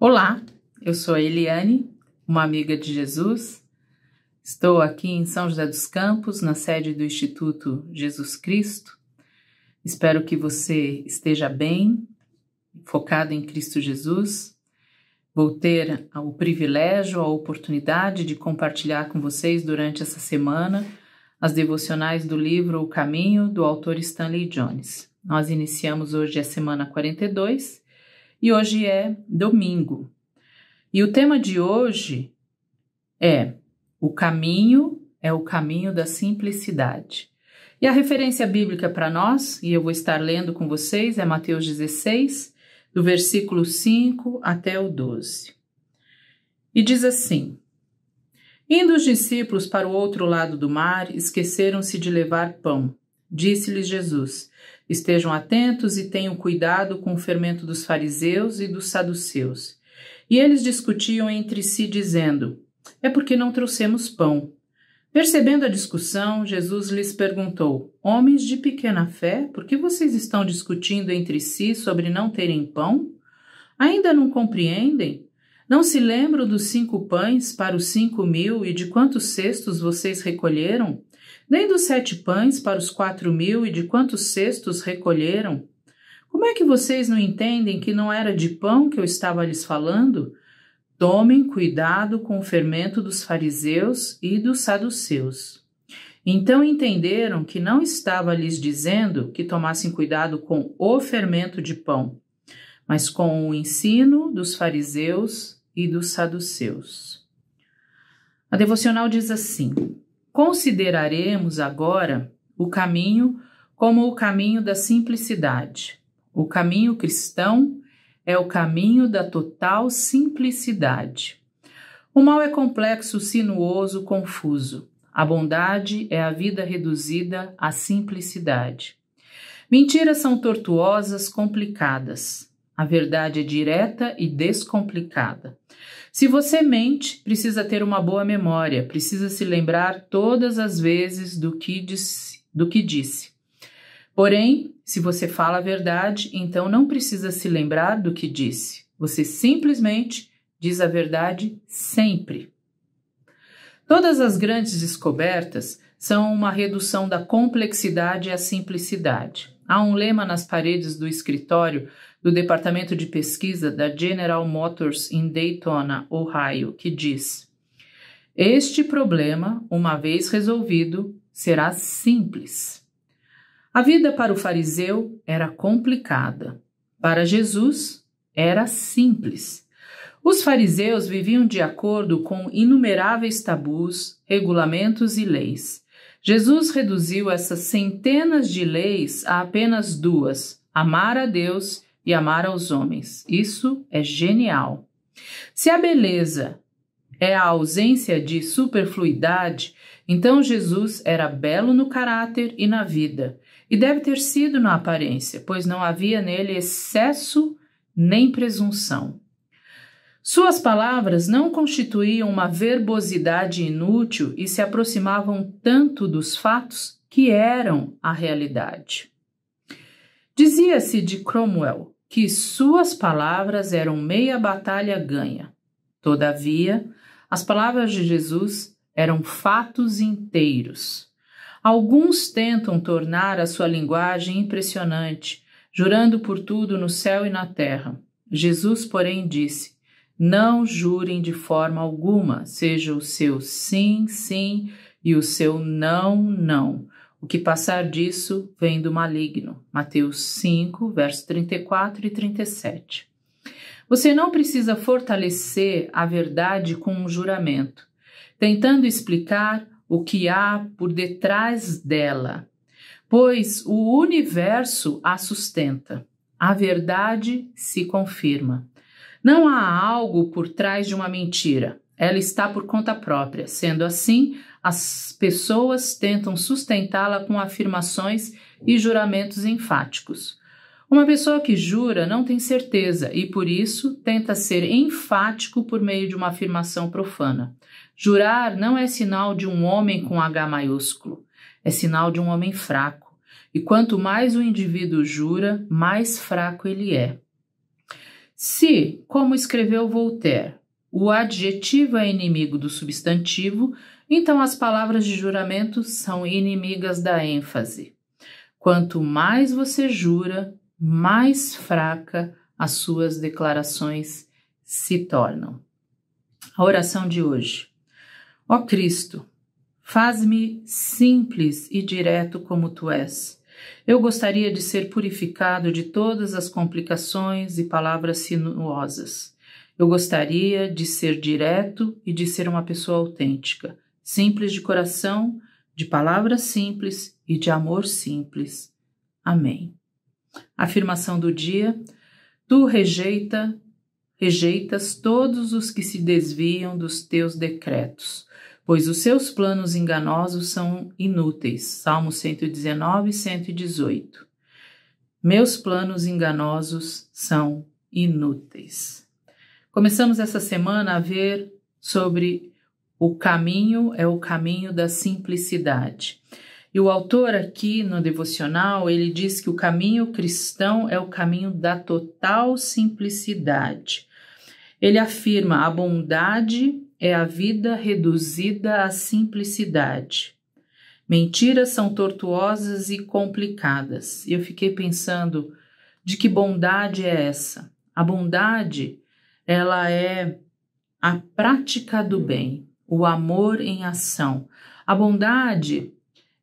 Olá, eu sou a Eliane, uma amiga de Jesus. Estou aqui em São José dos Campos, na sede do Instituto Jesus Cristo. Espero que você esteja bem, focado em Cristo Jesus. Vou ter o privilégio, a oportunidade de compartilhar com vocês durante essa semana as devocionais do livro O Caminho, do autor Stanley Jones. Nós iniciamos hoje a semana 42 e hoje é domingo. E o tema de hoje é O caminho é o caminho da simplicidade. E a referência bíblica para nós, e eu vou estar lendo com vocês, é Mateus 16, do versículo 5 até o 12. E diz assim: Indo os discípulos para o outro lado do mar, esqueceram-se de levar pão. Disse-lhes Jesus: Estejam atentos e tenham cuidado com o fermento dos fariseus e dos saduceus. E eles discutiam entre si, dizendo: É porque não trouxemos pão. Percebendo a discussão, Jesus lhes perguntou: Homens de pequena fé, por que vocês estão discutindo entre si sobre não terem pão? Ainda não compreendem? Não se lembram dos cinco pães para os cinco mil e de quantos cestos vocês recolheram? Nem dos sete pães para os quatro mil e de quantos cestos recolheram? Como é que vocês não entendem que não era de pão que eu estava lhes falando? Tomem cuidado com o fermento dos fariseus e dos saduceus. Então entenderam que não estava lhes dizendo que tomassem cuidado com o fermento de pão, mas com o ensino dos fariseus e dos saduceus. A devocional diz assim: Consideraremos agora o caminho como o caminho da simplicidade. O caminho cristão é o caminho da total simplicidade. O mal é complexo, sinuoso, confuso. A bondade é a vida reduzida à simplicidade. Mentiras são tortuosas, complicadas. A verdade é direta e descomplicada. Se você mente, precisa ter uma boa memória, precisa se lembrar todas as vezes do que disse. Do que disse. Porém, se você fala a verdade, então não precisa se lembrar do que disse. Você simplesmente diz a verdade sempre. Todas as grandes descobertas são uma redução da complexidade à simplicidade. Há um lema nas paredes do escritório do Departamento de Pesquisa da General Motors em Daytona, Ohio, que diz: Este problema, uma vez resolvido, será simples. A vida para o fariseu era complicada. Para Jesus, era simples. Os fariseus viviam de acordo com inumeráveis tabus, regulamentos e leis. Jesus reduziu essas centenas de leis a apenas duas: amar a Deus e amar aos homens. Isso é genial. Se a beleza é a ausência de superfluidade, então Jesus era belo no caráter e na vida, e deve ter sido na aparência, pois não havia nele excesso nem presunção. Suas palavras não constituíam uma verbosidade inútil e se aproximavam tanto dos fatos que eram a realidade. Dizia-se de Cromwell: que suas palavras eram meia batalha ganha. Todavia, as palavras de Jesus eram fatos inteiros. Alguns tentam tornar a sua linguagem impressionante, jurando por tudo no céu e na terra. Jesus, porém, disse: Não jurem de forma alguma, seja o seu sim, sim e o seu não, não. O que passar disso vem do maligno. Mateus 5, versos 34 e 37. Você não precisa fortalecer a verdade com um juramento, tentando explicar o que há por detrás dela, pois o universo a sustenta. A verdade se confirma. Não há algo por trás de uma mentira. Ela está por conta própria. Sendo assim, as pessoas tentam sustentá-la com afirmações e juramentos enfáticos. Uma pessoa que jura não tem certeza e, por isso, tenta ser enfático por meio de uma afirmação profana. Jurar não é sinal de um homem com H maiúsculo, é sinal de um homem fraco. E quanto mais o indivíduo jura, mais fraco ele é. Se, como escreveu Voltaire, o adjetivo é inimigo do substantivo, então as palavras de juramento são inimigas da ênfase. Quanto mais você jura, mais fraca as suas declarações se tornam. A oração de hoje. Ó oh Cristo, faz-me simples e direto como tu és. Eu gostaria de ser purificado de todas as complicações e palavras sinuosas. Eu gostaria de ser direto e de ser uma pessoa autêntica, simples de coração, de palavras simples e de amor simples. Amém. Afirmação do dia: Tu rejeita, rejeitas todos os que se desviam dos teus decretos, pois os seus planos enganosos são inúteis. Salmo 119, 118. Meus planos enganosos são inúteis. Começamos essa semana a ver sobre o caminho é o caminho da simplicidade. E o autor aqui no devocional, ele diz que o caminho cristão é o caminho da total simplicidade. Ele afirma: a bondade é a vida reduzida à simplicidade. Mentiras são tortuosas e complicadas. E eu fiquei pensando, de que bondade é essa? A bondade ela é a prática do bem, o amor em ação. A bondade,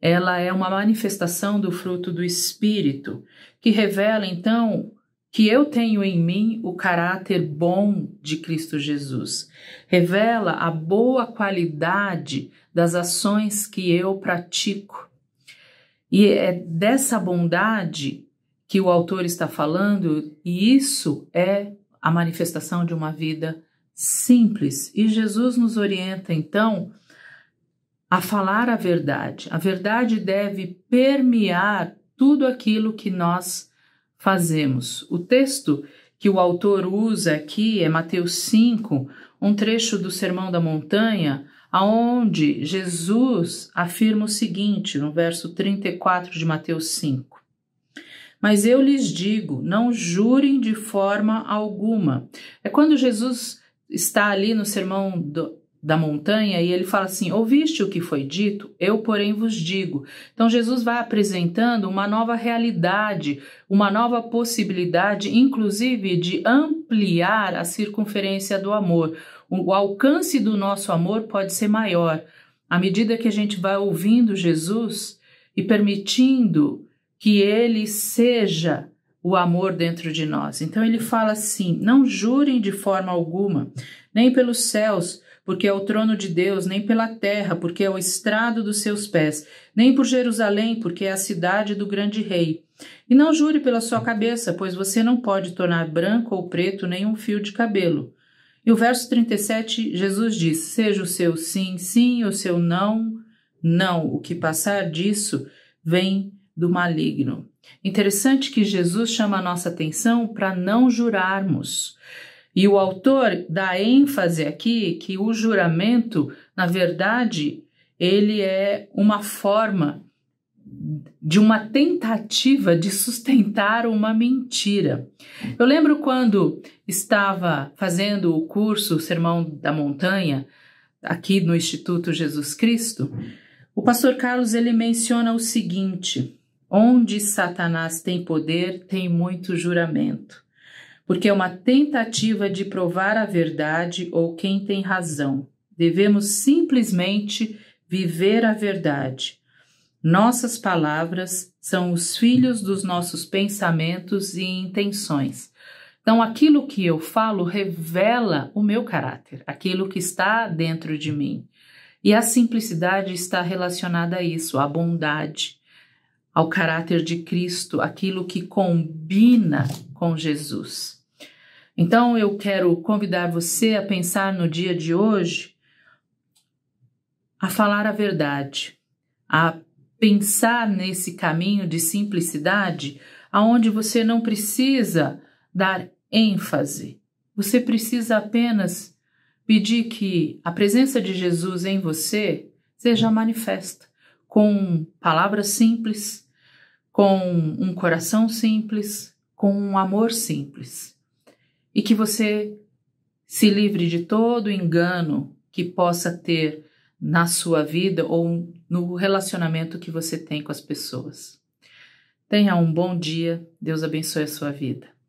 ela é uma manifestação do fruto do espírito, que revela então que eu tenho em mim o caráter bom de Cristo Jesus. Revela a boa qualidade das ações que eu pratico. E é dessa bondade que o autor está falando, e isso é a manifestação de uma vida simples. E Jesus nos orienta então a falar a verdade. A verdade deve permear tudo aquilo que nós fazemos. O texto que o autor usa aqui é Mateus 5, um trecho do Sermão da Montanha, aonde Jesus afirma o seguinte, no verso 34 de Mateus 5: mas eu lhes digo: não jurem de forma alguma. É quando Jesus está ali no sermão do, da montanha e ele fala assim: Ouviste o que foi dito? Eu, porém, vos digo. Então, Jesus vai apresentando uma nova realidade, uma nova possibilidade, inclusive de ampliar a circunferência do amor. O alcance do nosso amor pode ser maior. À medida que a gente vai ouvindo Jesus e permitindo que ele seja o amor dentro de nós. Então ele fala assim: não jurem de forma alguma, nem pelos céus, porque é o trono de Deus, nem pela terra, porque é o estrado dos seus pés, nem por Jerusalém, porque é a cidade do grande rei. E não jure pela sua cabeça, pois você não pode tornar branco ou preto nenhum fio de cabelo. E o verso 37, Jesus diz: Seja o seu sim, sim, o seu não, não. O que passar disso vem do maligno. Interessante que Jesus chama a nossa atenção para não jurarmos. E o autor dá ênfase aqui que o juramento, na verdade, ele é uma forma de uma tentativa de sustentar uma mentira. Eu lembro quando estava fazendo o curso Sermão da Montanha, aqui no Instituto Jesus Cristo, o pastor Carlos ele menciona o seguinte: Onde Satanás tem poder, tem muito juramento, porque é uma tentativa de provar a verdade ou quem tem razão. Devemos simplesmente viver a verdade. Nossas palavras são os filhos dos nossos pensamentos e intenções. Então, aquilo que eu falo revela o meu caráter, aquilo que está dentro de mim. E a simplicidade está relacionada a isso, à bondade ao caráter de Cristo, aquilo que combina com Jesus. Então eu quero convidar você a pensar no dia de hoje a falar a verdade, a pensar nesse caminho de simplicidade aonde você não precisa dar ênfase. Você precisa apenas pedir que a presença de Jesus em você seja manifesta com palavras simples, com um coração simples, com um amor simples. E que você se livre de todo engano que possa ter na sua vida ou no relacionamento que você tem com as pessoas. Tenha um bom dia, Deus abençoe a sua vida.